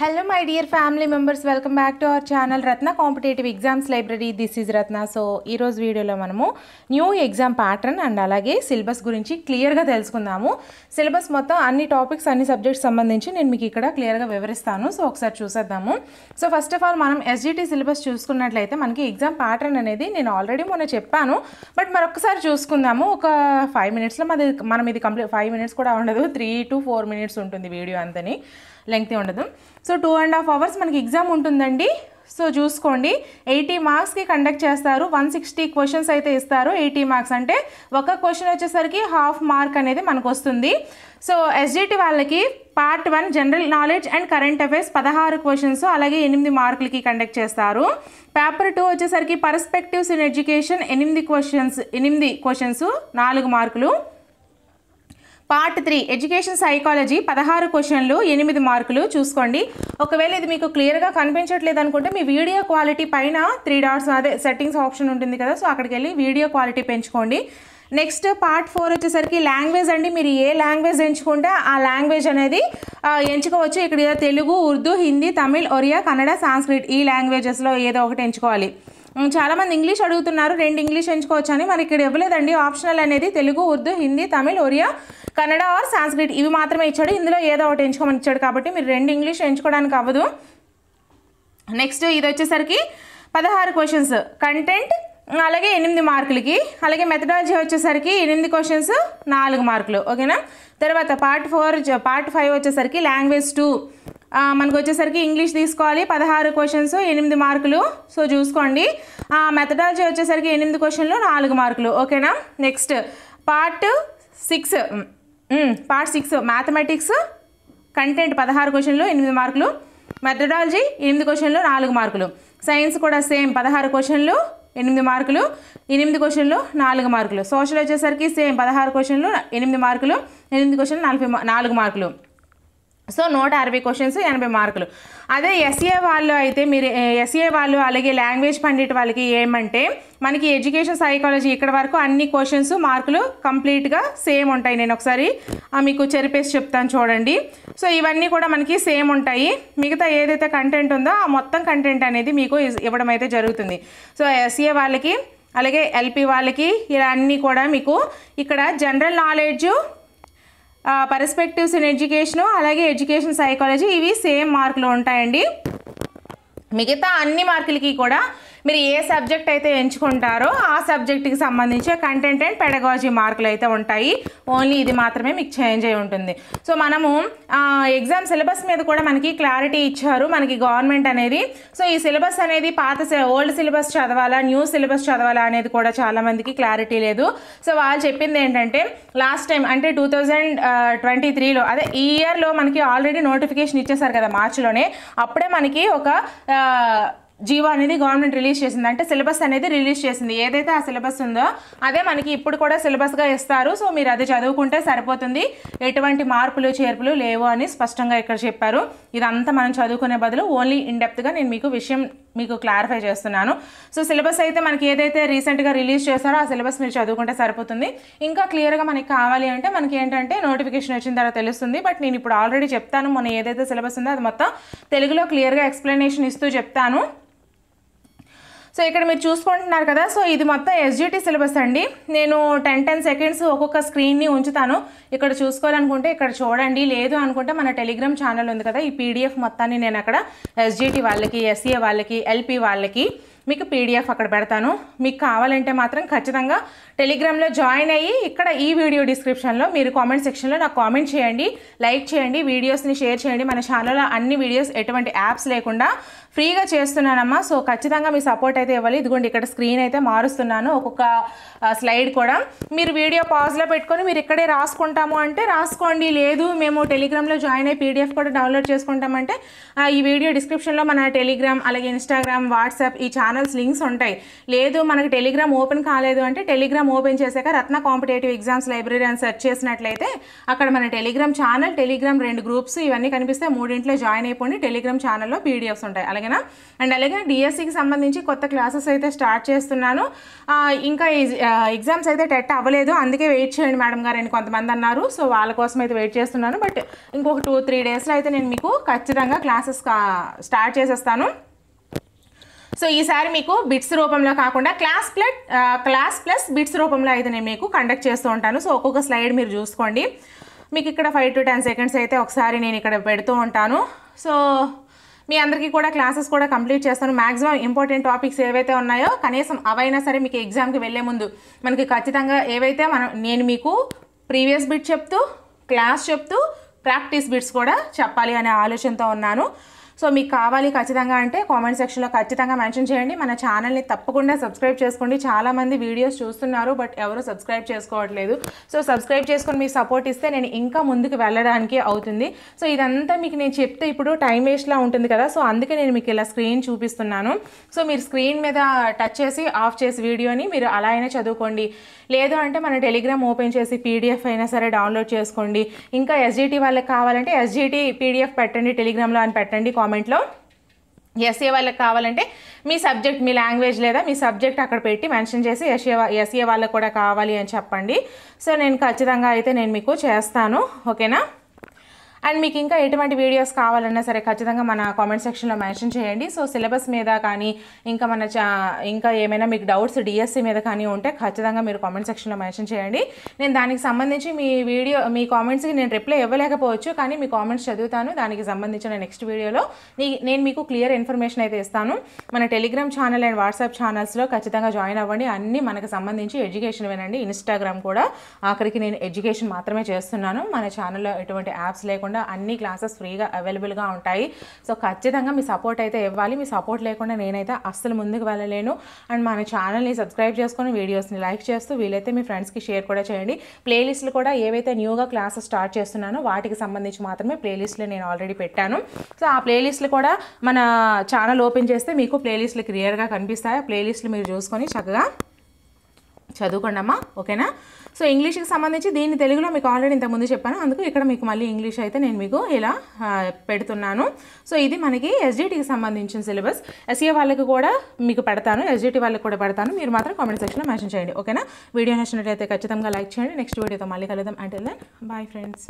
hello my dear family members welcome back to our channel Ratna competitive exams library this is Ratna so ఈరోజు వీడియోలో మనము new exam pattern and అలాగే syllabus గురించి క్లియర్గా తెలుసుకుందాము సిలబస్ మొత్తం అన్ని టాపిక్స్ అన్ని సబ్జెక్ట్స్ సంబంధించి నేను మీకు ఇక్కడ క్లియర్గా వివరిస్తాను సో ఒకసారి చూసేద్దాము సో ఫస్ట్ ఆఫ్ ఆల్ మనం ఎస్జిటి సిలబస్ చూసుకున్నట్లయితే మనకి ఎగ్జామ్ ప్యాటర్న్ అనేది నేను ఆల్రెడీ మొన్న చెప్పాను బట్ మరొకసారి చూసుకుందాము ఒక ఫైవ్ మినిట్స్లో మాది మనం ఇది కంప్లీట్ ఫైవ్ మినిట్స్ కూడా ఉండదు త్రీ టు ఫోర్ మినిట్స్ ఉంటుంది వీడియో అంతని లెంగ్తే ఉండదు so two and half hours మనకి ఎగ్జామ్ ఉంటుందండి సో చూసుకోండి ఎయిటీ మార్క్స్కి కండక్ట్ చేస్తారు వన్ సిక్స్టీ క్వశ్చన్స్ అయితే ఇస్తారు ఎయిటీ మార్క్స్ అంటే ఒక క్వశ్చన్ వచ్చేసరికి హాఫ్ మార్క్ అనేది మనకు వస్తుంది సో ఎస్జిటి వాళ్ళకి part one general knowledge and current affairs పదహారు క్వశ్చన్స్ అలాగే ఎనిమిది మార్కులకి కండక్ట్ చేస్తారు పేపర్ టూ వచ్చేసరికి పర్స్పెక్టివ్స్ ఇన్ ఎడ్యుకేషన్ ఎనిమిది క్వశ్చన్స్ ఎనిమిది క్వశ్చన్స్ నాలుగు మార్కులు పార్ట్ త్రీ ఎడ్యుకేషన్ సైకాలజీ పదహారు క్వశ్చన్లు ఎనిమిది మార్కులు చూసుకోండి ఒకవేళ ఇది మీకు క్లియర్గా కనిపించట్లేదు అనుకుంటే మీ వీడియో క్వాలిటీ పైన త్రీ డాట్స్ అదే సెట్టింగ్స్ ఆప్షన్ ఉంటుంది కదా సో అక్కడికి వెళ్ళి వీడియో క్వాలిటీ పెంచుకోండి నెక్స్ట్ పార్ట్ ఫోర్ వచ్చేసరికి లాంగ్వేజ్ అండి మీరు ఏ లాంగ్వేజ్ ఎంచుకుంటే ఆ లాంగ్వేజ్ అనేది ఎంచుకోవచ్చు ఇక్కడ తెలుగు ఉర్దూ హిందీ తమిళ్ ఒరియా కన్నడ సాంస్క్రిట్ ఈ లాంగ్వేజెస్లో ఏదో ఒకటి ఎంచుకోవాలి చాలామంది ఇంగ్లీష్ అడుగుతున్నారు రెండు ఇంగ్లీష్ ఎంచుకోవచ్చు అని మరి ఇక్కడ ఇవ్వలేదండి ఆప్షనల్ అనేది తెలుగు ఉర్దూ హిందీ తమిళ్ ఒరియా కన్నడ ఆర్ సాంస్క్రిట్ ఇవి మాత్రమే ఇచ్చాడు ఇందులో ఏదో ఒకటి ఎంచుకోమని ఇచ్చాడు కాబట్టి మీరు రెండు ఇంగ్లీష్ ఎంచుకోవడానికి అవ్వదు నెక్స్ట్ ఇది వచ్చేసరికి పదహారు క్వశ్చన్స్ కంటెంట్ అలాగే ఎనిమిది మార్కులకి అలాగే మెథడాలజీ వచ్చేసరికి ఎనిమిది క్వశ్చన్స్ నాలుగు మార్కులు ఓకేనా తర్వాత పార్ట్ ఫోర్ పార్ట్ ఫైవ్ వచ్చేసరికి లాంగ్వేజ్ టూ మనకు వచ్చేసరికి ఇంగ్లీష్ తీసుకోవాలి పదహారు క్వశ్చన్స్ ఎనిమిది మార్కులు సో చూసుకోండి మెథడాలజీ వచ్చేసరికి ఎనిమిది క్వశ్చన్లు నాలుగు మార్కులు ఓకేనా next part six part six mathematics content పదహారు క్వశ్చన్లు ఎనిమిది మార్కులు మెథడాలజీ ఎనిమిది క్వశ్చన్లు నాలుగు మార్కులు సైన్స్ కూడా సేమ్ పదహారు క్వశ్చన్లు ఎనిమిది మార్కులు ఎనిమిది క్వశ్చన్లు నాలుగు మార్కులు సోషల్ వచ్చేసరికి సేమ్ పదహారు క్వశ్చన్లు ఎనిమిది మార్కులు ఎనిమిది క్వశ్చన్లు నలభై నాలుగు మార్కులు సో నూట అరవై క్వశ్చన్స్ ఎనభై మార్కులు అదే ఎస్ఏ వాళ్ళు అయితే మీరు ఎస్ఏ వాళ్ళు అలాగే లాంగ్వేజ్ పండిట్ వాళ్ళకి ఏమంటే మనకి ఎడ్యుకేషన్ సైకాలజీ ఇక్కడ వరకు అన్ని క్వశ్చన్స్ మార్కులు కంప్లీట్గా సేమ్ ఉంటాయి నేను ఒకసారి మీకు చెరిపేసి చెప్తాను చూడండి సో ఇవన్నీ కూడా మనకి సేమ్ ఉంటాయి మిగతా ఏదైతే కంటెంట్ ఉందో ఆ మొత్తం కంటెంట్ అనేది మీకు ఇవ్వడం అయితే జరుగుతుంది సో ఎస్ఏ వాళ్ళకి అలాగే ఎల్పి వాళ్ళకి ఇలా అన్నీ కూడా మీకు ఇక్కడ general knowledge perspectives in education అలాగే ఎడ్యుకేషన్ సైకాలజీ ఇవి సేమ్ మార్కులు ఉంటాయండి మిగతా అన్ని మార్కులకి కూడా మీరు ఏ సబ్జెక్ట్ అయితే ఎంచుకుంటారో ఆ సబ్జెక్ట్కి సంబంధించి కంటెంట్ అండ్ పెడగాజీ మార్కులు అయితే ఉంటాయి ఓన్లీ ఇది మాత్రమే మీకు చేంజ్ అయి ఉంటుంది సో మనము ఎగ్జామ్ సిలబస్ మీద కూడా మనకి క్లారిటీ ఇచ్చారు మనకి గవర్నమెంట్ అనేది సో ఈ సిలబస్ అనేది పాత ఓల్డ్ సిలబస్ చదవాలా న్యూ సిలబస్ చదవాలా అనేది కూడా చాలామందికి క్లారిటీ లేదు సో వాళ్ళు చెప్పింది ఏంటంటే లాస్ట్ టైం అంటే టూ థౌజండ్ ట్వంటీ త్రీలో అదే ఈ ఇయర్లో మనకి ఆల్రెడీ నోటిఫికేషన్ ఇచ్చేసారు కదా మార్చిలోనే అప్పుడే మనకి ఒక జీవో అనేది గవర్నమెంట్ రిలీజ్ చేసింది అంటే సిలబస్ అనేది రిలీజ్ చేసింది ఏదైతే ఆ సిలబస్ ఉందో అదే మనకి ఇప్పుడు కూడా సిలబస్గా ఇస్తారు సో మీరు అది చదువుకుంటే సరిపోతుంది ఎటువంటి మార్పులు చేర్పులు లేవు అని స్పష్టంగా ఇక్కడ చెప్పారు ఇదంతా మనం చదువుకునే బదులు ఓన్లీ ఇన్డెప్త్గా నేను మీకు విషయం మీకు క్లారిఫై చేస్తున్నాను సో సిలబస్ అయితే మనకి ఏదైతే రీసెంట్గా రిలీజ్ చేస్తారో ఆ సిలబస్ మీరు చదువుకుంటే సరిపోతుంది ఇంకా క్లియర్గా మనకి కావాలి అంటే మనకి ఏంటంటే నోటిఫికేషన్ వచ్చిన తర్వాత తెలుస్తుంది బట్ నేను ఇప్పుడు ఆల్రెడీ చెప్తాను మొన్న ఏదైతే సిలబస్ ఉందో అది మొత్తం తెలుగులో క్లియర్గా ఎక్స్ప్లెనేషన్ ఇస్తూ చెప్తాను సో ఇక్కడ మీరు చూసుకుంటున్నారు కదా సో ఇది మొత్తం ఎస్జిటి సిలబస్ అండి నేను టెన్ టెన్ సెకండ్స్ ఒక్కొక్క స్క్రీన్ని ఉంచుతాను ఇక్కడ చూసుకోవాలనుకుంటే ఇక్కడ చూడండి లేదు అనుకుంటే మన టెలిగ్రామ్ ఛానల్ ఉంది కదా ఈ పీడిఎఫ్ మొత్తాన్ని నేను అక్కడ ఎస్జిటి వాళ్ళకి ఎస్సీఏ e వాళ్ళకి ఎల్పి వాళ్ళకి మీకు పీడిఎఫ్ అక్కడ పెడతాను మీకు కావాలంటే మాత్రం ఖచ్చితంగా టెలిగ్రామ్లో జాయిన్ అయ్యి ఇక్కడ ఈ వీడియో డిస్క్రిప్షన్లో మీరు కామెంట్ సెక్షన్లో నాకు కామెంట్ చేయండి లైక్ చేయండి వీడియోస్ని షేర్ చేయండి మన ఛానల్లో అన్ని వీడియోస్ ఎటువంటి యాప్స్ లేకుండా ఫ్రీగా చేస్తున్నానమ్మా సో ఖచ్చితంగా మీ సపోర్ట్ అయితే ఇవ్వాలి ఇదిగోండి ఇక్కడ స్క్రీన్ అయితే మారుస్తున్నాను ఒక్కొక్క స్లైడ్ కూడా మీరు వీడియో పాజ్లో పెట్టుకొని మీరు ఇక్కడే రాసుకుంటాము అంటే రాసుకోండి లేదు మేము టెలిగ్రామ్లో జాయిన్ అయ్యి పీడిఎఫ్ కూడా డౌన్లోడ్ చేసుకుంటామంటే ఈ వీడియో డిస్క్రిప్షన్లో మన టెలిగ్రామ్ అలాగే ఇన్స్టాగ్రామ్ వాట్సాప్ ఈ ఛానల్ ఛానల్స్ లింక్స్ ఉంటాయి లేదు మనకి టెలిగ్రామ్ ఓపెన్ కాలేదు అంటే టెలిగ్రామ్ ఓపెన్ చేశాక రత్న కాంపిటేటివ్ ఎగ్జామ్స్ లైబ్రరీ అని సెర్చ్ చేసినట్లయితే అక్కడ మన టెలిగ్రామ్ ఛానల్ టెలిగ్రామ్ రెండు గ్రూప్స్ ఇవన్నీ కనిపిస్తే మూడింట్లో జాయిన్ అయిపోండి టెలిగ్రామ్ ఛానల్లో పీడిఎఫ్స్ ఉంటాయి అలాగేనా అండ్ అలాగే డిఎస్సికి సంబంధించి కొత్త క్లాసెస్ అయితే స్టార్ట్ చేస్తున్నాను ఇంకా ఎగ్జామ్స్ అయితే టెట్ అవ్వలేదు అందుకే వెయిట్ చేయండి మేడం గారు అని కొంతమంది అన్నారు సో వాళ్ళ కోసం అయితే వెయిట్ చేస్తున్నాను బట్ ఇంకొక టూ త్రీ డేస్లో అయితే నేను మీకు ఖచ్చితంగా క్లాసెస్ స్టార్ట్ చేసేస్తాను సో ఈసారి మీకు బిట్స్ రూపంలో కాకుండా class plus class plus bits రూపంలో అయితే నేను మీకు కండక్ట్ చేస్తూ ఉంటాను సో ఒక్కొక్క స్లైడ్ మీరు చూసుకోండి మీకు ఇక్కడ ఫైవ్ టు టెన్ సెకండ్స్ అయితే ఒకసారి నేను ఇక్కడ పెడుతూ ఉంటాను సో మీ అందరికీ కూడా క్లాసెస్ కూడా కంప్లీట్ చేస్తాను మ్యాక్సిమం ఇంపార్టెంట్ టాపిక్స్ ఏవైతే ఉన్నాయో కనీసం అవైనా సరే మీకు ఎగ్జామ్కి వెళ్ళే ముందు మనకి ఖచ్చితంగా ఏవైతే మనం నేను మీకు ప్రీవియస్ బిట్ చెప్తూ క్లాస్ చెప్తూ ప్రాక్టీస్ బిట్స్ కూడా చెప్పాలి అనే ఆలోచనతో ఉన్నాను సో మీకు కావాలి ఖచ్చితంగా అంటే కామెంట్ సెక్షన్లో ఖచ్చితంగా మెన్షన్ చేయండి మన ఛానల్ని తప్పకుండా సబ్స్క్రైబ్ చేసుకోండి చాలామంది వీడియోస్ చూస్తున్నారు బట్ ఎవరు సబ్స్క్రైబ్ చేసుకోవట్లేదు సో సబ్స్క్రైబ్ చేసుకొని మీకు సపోర్ట్ ఇస్తే నేను ఇంకా ముందుకు వెళ్ళడానికి అవుతుంది సో ఇదంతా మీకు నేను చెప్తే ఇప్పుడు టైం వేస్ట్లా ఉంటుంది కదా సో అందుకే నేను మీకు ఇలా స్క్రీన్ చూపిస్తున్నాను సో మీరు స్క్రీన్ మీద టచ్ చేసి ఆఫ్ చేసి వీడియోని మీరు అలా అయినా చదువుకోండి లేదు అంటే మన టెలిగ్రామ్ ఓపెన్ చేసి పీడిఎఫ్ అయినా సరే డౌన్లోడ్ చేసుకోండి ఇంకా ఎస్జిటి వాళ్ళకి కావాలంటే ఎస్జిటి పీడిఎఫ్ పెట్టండి టెలిగ్రామ్లో అని పెట్టండి కామెంట్లో ఎస్ఏ వాళ్ళకి కావాలంటే మీ సబ్జెక్ట్ మీ లాంగ్వేజ్ లేదా మీ సబ్జెక్ట్ అక్కడ పెట్టి మెన్షన్ చేసి ఎస్ఏ ఎస్ఏ వాళ్ళకు కూడా కావాలి అని చెప్పండి సో నేను ఖచ్చితంగా అయితే నేను మీకు చేస్తాను ఓకేనా అండ్ మీకు ఇంకా ఎటువంటి వీడియోస్ కావాలన్నా సరే ఖచ్చితంగా మన కామెంట్ సెక్షన్లో మెన్షన్ చేయండి సో సిలబస్ మీద కానీ ఇంకా మన ఇంకా ఏమైనా మీకు డౌట్స్ డిఎస్సి మీద కానీ ఉంటే ఖచ్చితంగా మీరు కామెంట్ సెక్షన్లో మెన్షన్ చేయండి నేను దానికి సంబంధించి మీ వీడియో మీ కామెంట్స్కి నేను రిప్లై ఇవ్వలేకపోవచ్చు కానీ మీ కామెంట్స్ చదువుతాను దానికి సంబంధించిన నెక్స్ట్ వీడియోలో నేను మీకు క్లియర్ ఇన్ఫర్మేషన్ అయితే ఇస్తాను మన టెలిగ్రామ్ ఛానల్ అండ్ వాట్సాప్ ఛానల్స్లో ఖచ్చితంగా జాయిన్ అవ్వండి అన్నీ మనకు సంబంధించి ఎడ్యుకేషన్ వినండి ఇన్స్టాగ్రామ్ కూడా ఆఖరికి నేను ఎడ్యుకేషన్ మాత్రమే చేస్తున్నాను మన ఛానల్లో ఎటువంటి యాప్స్ లేకుండా లేకుండా అన్ని క్లాసెస్ ఫ్రీగా అవైలబుల్గా ఉంటాయి సో ఖచ్చితంగా మీ సపోర్ట్ అయితే ఇవ్వాలి మీ సపోర్ట్ లేకుండా నేనైతే అస్సలు ముందుకు వెళ్ళలేను అండ్ మన ఛానల్ని సబ్స్క్రైబ్ చేసుకొని వీడియోస్ని లైక్ చేస్తూ వీలైతే మీ ఫ్రెండ్స్కి షేర్ కూడా చేయండి ప్లేలిస్ట్లు కూడా ఏవైతే న్యూగా క్లాసెస్ స్టార్ట్ చేస్తున్నానో వాటికి సంబంధించి మాత్రమే ప్లేలిస్ట్లు నేను ఆల్రెడీ పెట్టాను సో ఆ ప్లేలిస్ట్లు కూడా మన ఛానల్ ఓపెన్ చేస్తే మీకు ప్లేలిస్ట్లు క్లియర్గా కనిపిస్తాయి ఆ ప్లేలిస్ట్లు మీరు చూసుకొని చక్కగా చదువుకోండి అమ్మా ఓకేనా సో ఇంగ్లీష్కి సంబంధించి దీన్ని తెలుగులో మీకు ఆల్రెడీ ఇంతకుముందు చెప్పాను అందుకు ఇక్కడ మీకు మళ్ళీ ఇంగ్లీష్ అయితే నేను మీకు ఇలా పెడుతున్నాను సో ఇది మనకి ఎస్జిటికి సంబంధించిన సిలబస్ ఎస్ఏ e వాళ్ళకి కూడా మీకు పెడతాను ఎస్జిటి వాళ్ళకి కూడా పెడతాను మీరు మాత్రం కామెంట్ సెక్షన్లో మెన్షన్ చేయండి ఓకేనా వీడియో నచ్చినట్లయితే ఖచ్చితంగా లైక్ చేయండి నెక్స్ట్ వీడియోతో మళ్ళీ కలుద్దాం అంటే దెన్ బాయ్ ఫ్రెండ్స్